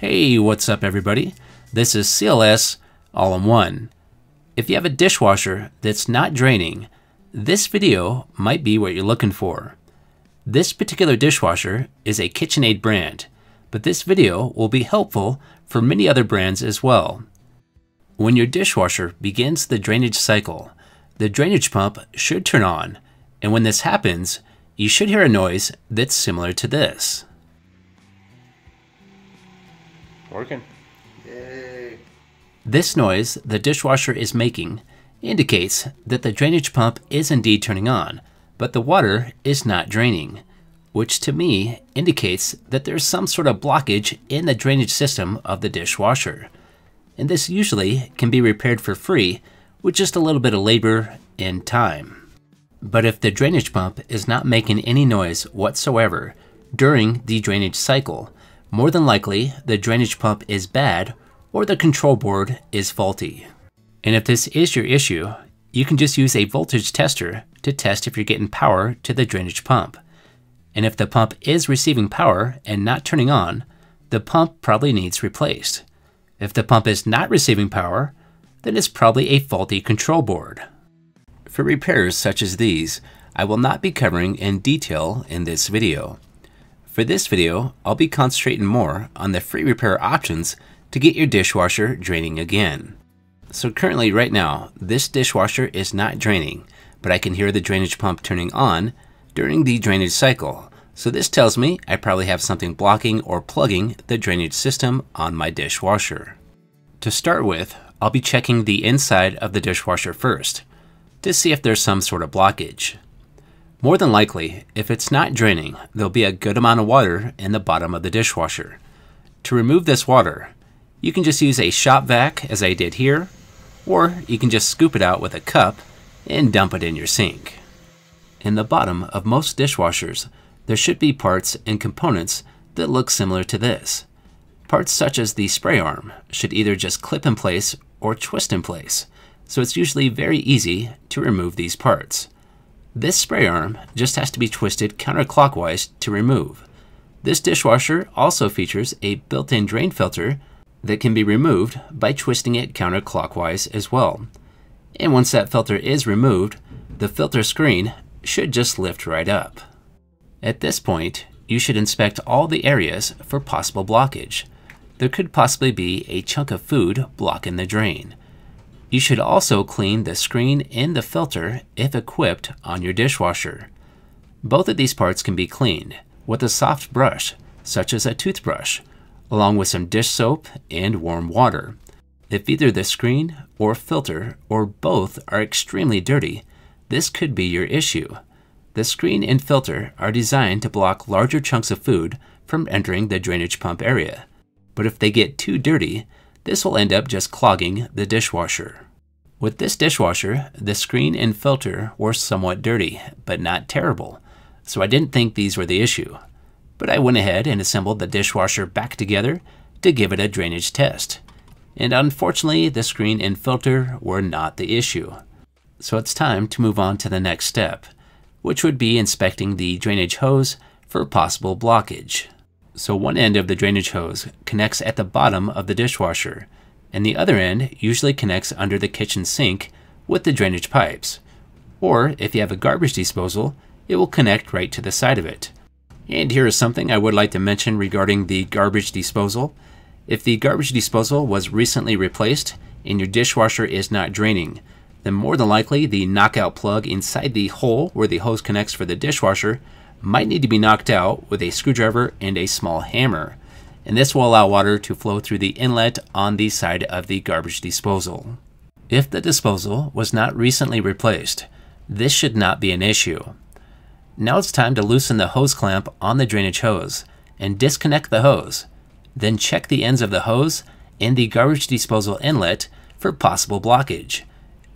Hey, what's up, everybody? This is CLS All in One. If you have a dishwasher that's not draining, this video might be what you're looking for. This particular dishwasher is a KitchenAid brand, but this video will be helpful for many other brands as well. When your dishwasher begins the drainage cycle, the drainage pump should turn on, and when this happens, you should hear a noise that's similar to this. Working. Yay. This noise the dishwasher is making indicates that the drainage pump is indeed turning on, but the water is not draining, which to me indicates that there's some sort of blockage in the drainage system of the dishwasher. And this usually can be repaired for free with just a little bit of labor and time. But if the drainage pump is not making any noise whatsoever during the drainage cycle, more than likely the drainage pump is bad or the control board is faulty. And if this is your issue, you can just use a voltage tester to test if you're getting power to the drainage pump. And if the pump is receiving power and not turning on, the pump probably needs replaced. If the pump is not receiving power, then it's probably a faulty control board. For repairs such as these, I will not be covering in detail in this video. For this video, I'll be concentrating more on the free repair options to get your dishwasher draining again. So currently right now, this dishwasher is not draining, but I can hear the drainage pump turning on during the drainage cycle. So this tells me I probably have something blocking or plugging the drainage system on my dishwasher. To start with, I'll be checking the inside of the dishwasher first to see if there's some sort of blockage. More than likely, if it's not draining, there'll be a good amount of water in the bottom of the dishwasher. To remove this water, you can just use a shop vac as I did here, or you can just scoop it out with a cup and dump it in your sink. In the bottom of most dishwashers, there should be parts and components that look similar to this. Parts such as the spray arm should either just clip in place or twist in place, so it's usually very easy to remove these parts. This spray arm just has to be twisted counterclockwise to remove. This dishwasher also features a built-in drain filter that can be removed by twisting it counterclockwise as well. And once that filter is removed, the filter screen should just lift right up. At this point, you should inspect all the areas for possible blockage. There could possibly be a chunk of food blocking the drain. You should also clean the screen and the filter, if equipped, on your dishwasher. Both of these parts can be cleaned with a soft brush, such as a toothbrush, along with some dish soap and warm water. If either the screen or filter or both are extremely dirty, this could be your issue. The screen and filter are designed to block larger chunks of food from entering the drainage pump area. But if they get too dirty, this will end up just clogging the dishwasher. With this dishwasher, the screen and filter were somewhat dirty, but not terrible, so I didn't think these were the issue. But I went ahead and assembled the dishwasher back together to give it a drainage test. And unfortunately, the screen and filter were not the issue. So it's time to move on to the next step, which would be inspecting the drainage hose for possible blockage so one end of the drainage hose connects at the bottom of the dishwasher, and the other end usually connects under the kitchen sink with the drainage pipes. Or if you have a garbage disposal, it will connect right to the side of it. And here is something I would like to mention regarding the garbage disposal. If the garbage disposal was recently replaced and your dishwasher is not draining, then more than likely the knockout plug inside the hole where the hose connects for the dishwasher might need to be knocked out with a screwdriver and a small hammer, and this will allow water to flow through the inlet on the side of the garbage disposal. If the disposal was not recently replaced, this should not be an issue. Now it's time to loosen the hose clamp on the drainage hose and disconnect the hose, then check the ends of the hose and the garbage disposal inlet for possible blockage.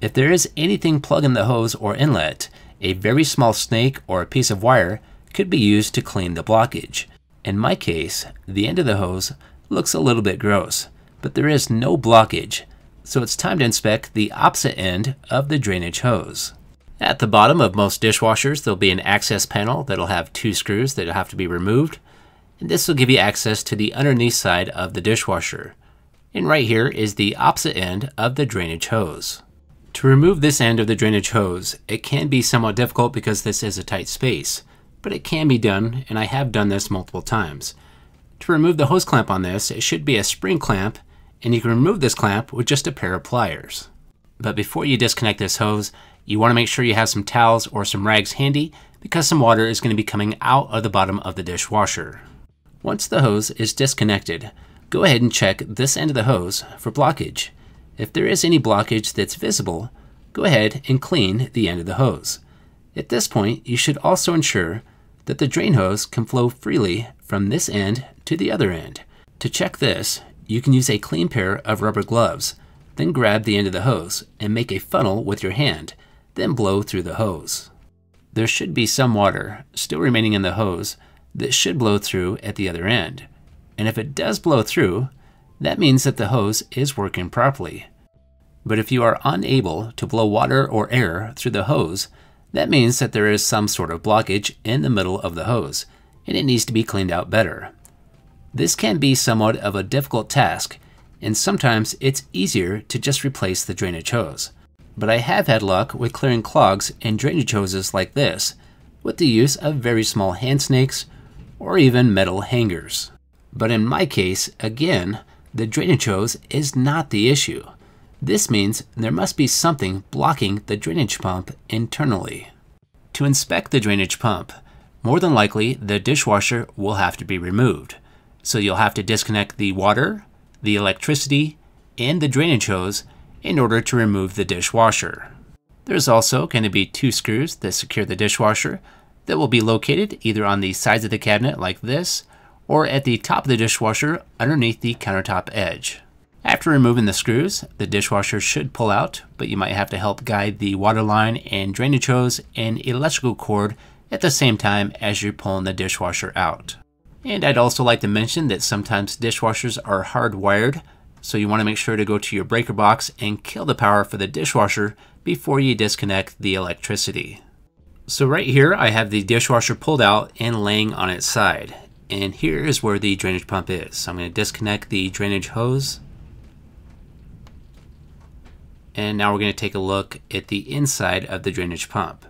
If there is anything plugging the hose or inlet, a very small snake or a piece of wire could be used to clean the blockage. In my case, the end of the hose looks a little bit gross, but there is no blockage, so it's time to inspect the opposite end of the drainage hose. At the bottom of most dishwashers, there'll be an access panel that'll have two screws that'll have to be removed, and this will give you access to the underneath side of the dishwasher. And right here is the opposite end of the drainage hose. To remove this end of the drainage hose, it can be somewhat difficult because this is a tight space but it can be done, and I have done this multiple times. To remove the hose clamp on this, it should be a spring clamp, and you can remove this clamp with just a pair of pliers. But before you disconnect this hose, you want to make sure you have some towels or some rags handy because some water is going to be coming out of the bottom of the dishwasher. Once the hose is disconnected, go ahead and check this end of the hose for blockage. If there is any blockage that's visible, go ahead and clean the end of the hose. At this point, you should also ensure that the drain hose can flow freely from this end to the other end. To check this, you can use a clean pair of rubber gloves, then grab the end of the hose and make a funnel with your hand, then blow through the hose. There should be some water still remaining in the hose that should blow through at the other end. And if it does blow through, that means that the hose is working properly. But if you are unable to blow water or air through the hose, that means that there is some sort of blockage in the middle of the hose, and it needs to be cleaned out better. This can be somewhat of a difficult task, and sometimes it's easier to just replace the drainage hose. But I have had luck with clearing clogs and drainage hoses like this with the use of very small hand snakes or even metal hangers. But in my case, again, the drainage hose is not the issue. This means there must be something blocking the drainage pump internally. To inspect the drainage pump, more than likely the dishwasher will have to be removed. So you'll have to disconnect the water, the electricity, and the drainage hose in order to remove the dishwasher. There's also going to be two screws that secure the dishwasher that will be located either on the sides of the cabinet like this or at the top of the dishwasher underneath the countertop edge. After removing the screws, the dishwasher should pull out, but you might have to help guide the water line and drainage hose and electrical cord at the same time as you're pulling the dishwasher out. And I'd also like to mention that sometimes dishwashers are hardwired, so you want to make sure to go to your breaker box and kill the power for the dishwasher before you disconnect the electricity. So right here I have the dishwasher pulled out and laying on its side. And here is where the drainage pump is. So I'm going to disconnect the drainage hose and now we're going to take a look at the inside of the drainage pump.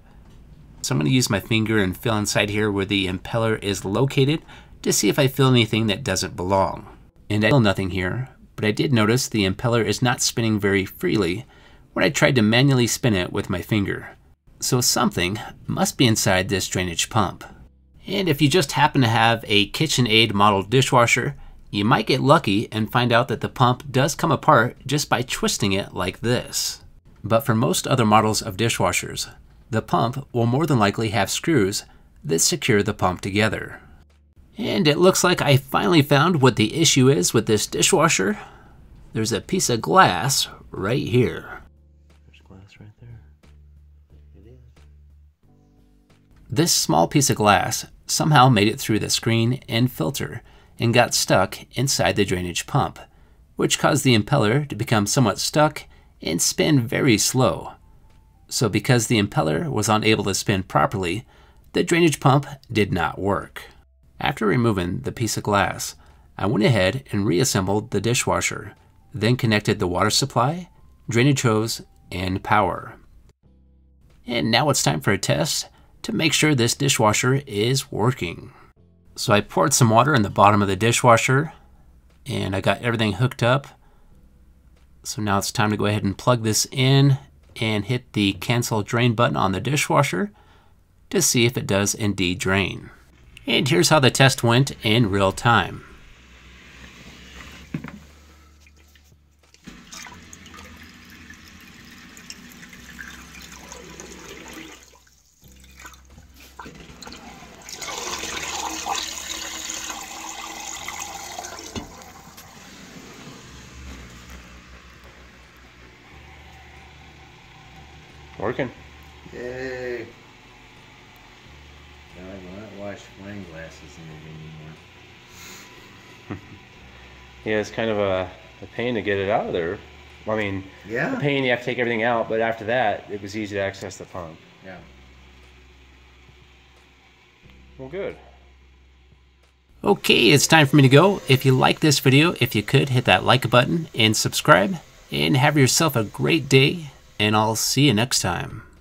So I'm going to use my finger and feel inside here where the impeller is located to see if I feel anything that doesn't belong. And I feel nothing here, but I did notice the impeller is not spinning very freely when I tried to manually spin it with my finger. So something must be inside this drainage pump. And if you just happen to have a KitchenAid model dishwasher, you might get lucky and find out that the pump does come apart just by twisting it like this. But for most other models of dishwashers, the pump will more than likely have screws that secure the pump together. And it looks like I finally found what the issue is with this dishwasher. There's a piece of glass right here. There's glass right there. It is. This small piece of glass somehow made it through the screen and filter and got stuck inside the drainage pump, which caused the impeller to become somewhat stuck and spin very slow. So because the impeller was unable to spin properly, the drainage pump did not work. After removing the piece of glass, I went ahead and reassembled the dishwasher, then connected the water supply, drainage hose, and power. And now it's time for a test to make sure this dishwasher is working. So I poured some water in the bottom of the dishwasher and I got everything hooked up. So now it's time to go ahead and plug this in and hit the cancel drain button on the dishwasher to see if it does indeed drain. And here's how the test went in real time. Working. Yay. I will not wash wine glasses in it anymore. yeah, it's kind of a, a pain to get it out of there. I mean, yeah. the pain, you have to take everything out, but after that, it was easy to access the pump. Yeah. Well, good. Okay, it's time for me to go. If you like this video, if you could, hit that like button and subscribe. And have yourself a great day and I'll see you next time.